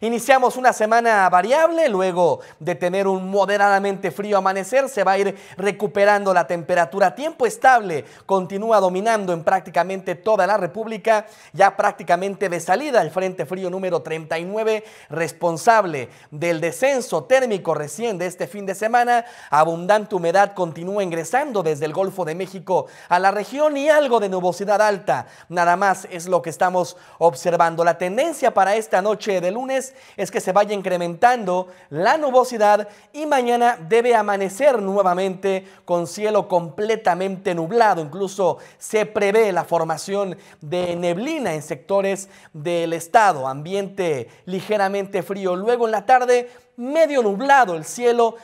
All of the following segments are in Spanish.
Iniciamos una semana variable, luego de tener un moderadamente frío amanecer, se va a ir recuperando la temperatura. Tiempo estable continúa dominando en prácticamente toda la República, ya prácticamente de salida el Frente Frío número 39, responsable del descenso térmico recién de este fin de semana. Abundante humedad continúa ingresando desde el Golfo de México a la región y algo de nubosidad alta. Nada más es lo que estamos observando. La tendencia para esta noche de lunes es que se vaya incrementando la nubosidad y mañana debe amanecer nuevamente con cielo completamente nublado. Incluso se prevé la formación de neblina en sectores del estado, ambiente ligeramente frío. Luego en la tarde, medio nublado el cielo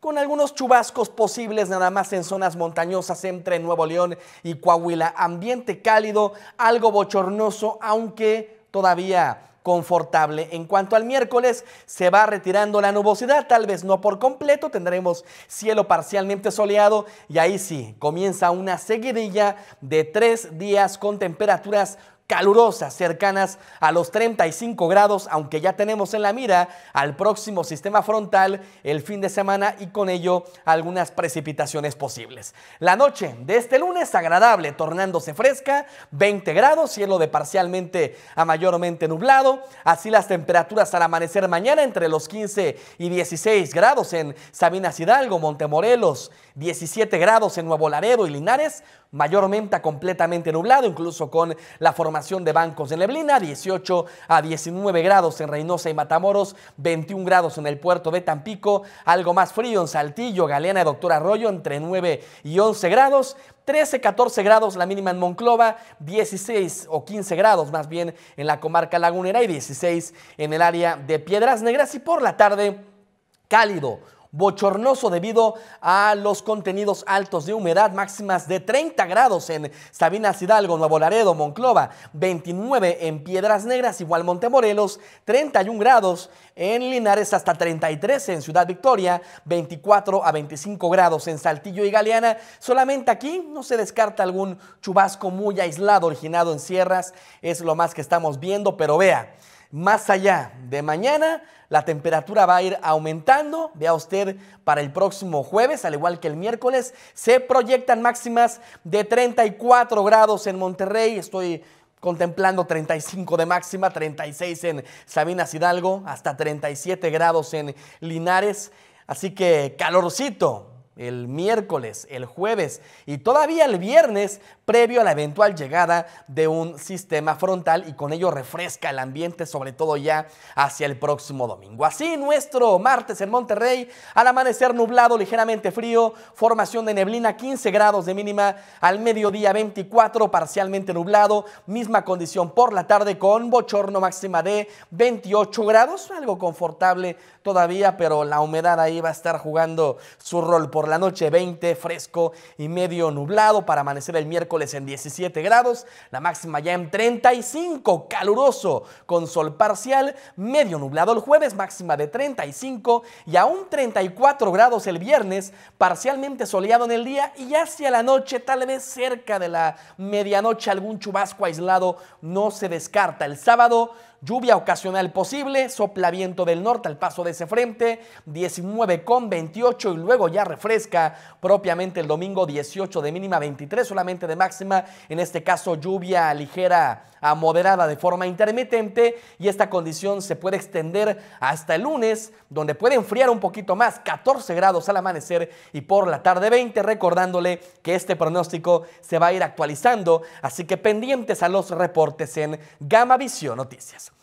con algunos chubascos posibles nada más en zonas montañosas entre Nuevo León y Coahuila. Ambiente cálido, algo bochornoso, aunque todavía confortable. En cuanto al miércoles, se va retirando la nubosidad, tal vez no por completo, tendremos cielo parcialmente soleado y ahí sí, comienza una seguidilla de tres días con temperaturas calurosas, cercanas a los 35 grados, aunque ya tenemos en la mira al próximo sistema frontal el fin de semana y con ello algunas precipitaciones posibles. La noche de este lunes agradable, tornándose fresca, 20 grados, cielo de parcialmente a mayormente nublado, así las temperaturas al amanecer mañana entre los 15 y 16 grados en Sabinas Hidalgo, Montemorelos, 17 grados en Nuevo Laredo y Linares, mayormente a completamente nublado, incluso con la formación de bancos. En Leblina, 18 a 19 grados en Reynosa y Matamoros, 21 grados en el puerto de Tampico, algo más frío en Saltillo, Galeana y Doctor Arroyo, entre 9 y 11 grados. 13, 14 grados la mínima en Monclova, 16 o 15 grados más bien en la comarca lagunera y 16 en el área de Piedras Negras y por la tarde cálido, bochornoso debido a los contenidos altos de humedad máximas de 30 grados en Sabina, Hidalgo, Nuevo Laredo, Monclova, 29 en Piedras Negras, igual Montemorelos, 31 grados en Linares hasta 33 en Ciudad Victoria, 24 a 25 grados en Saltillo y Galeana. Solamente aquí no se descarta algún chubasco muy aislado originado en sierras, es lo más que estamos viendo, pero vea más allá de mañana. La temperatura va a ir aumentando, vea usted, para el próximo jueves, al igual que el miércoles, se proyectan máximas de 34 grados en Monterrey. Estoy contemplando 35 de máxima, 36 en Sabinas Hidalgo, hasta 37 grados en Linares. Así que calorcito, el miércoles, el jueves y todavía el viernes previo a la eventual llegada de un sistema frontal y con ello refresca el ambiente, sobre todo ya hacia el próximo domingo. Así, nuestro martes en Monterrey, al amanecer nublado, ligeramente frío, formación de neblina 15 grados de mínima, al mediodía 24, parcialmente nublado, misma condición por la tarde con bochorno máxima de 28 grados, algo confortable todavía, pero la humedad ahí va a estar jugando su rol por la noche 20, fresco y medio nublado para amanecer el miércoles en 17 grados, la máxima ya en 35, caluroso, con sol parcial, medio nublado el jueves, máxima de 35 y aún 34 grados el viernes, parcialmente soleado en el día y hacia la noche, tal vez cerca de la medianoche, algún chubasco aislado no se descarta. El sábado Lluvia ocasional posible, sopla viento del norte al paso de ese frente, 19 con 28 y luego ya refresca propiamente el domingo 18 de mínima, 23 solamente de máxima, en este caso lluvia ligera a moderada de forma intermitente y esta condición se puede extender hasta el lunes donde puede enfriar un poquito más, 14 grados al amanecer y por la tarde 20, recordándole que este pronóstico se va a ir actualizando, así que pendientes a los reportes en Gama Visión Noticias.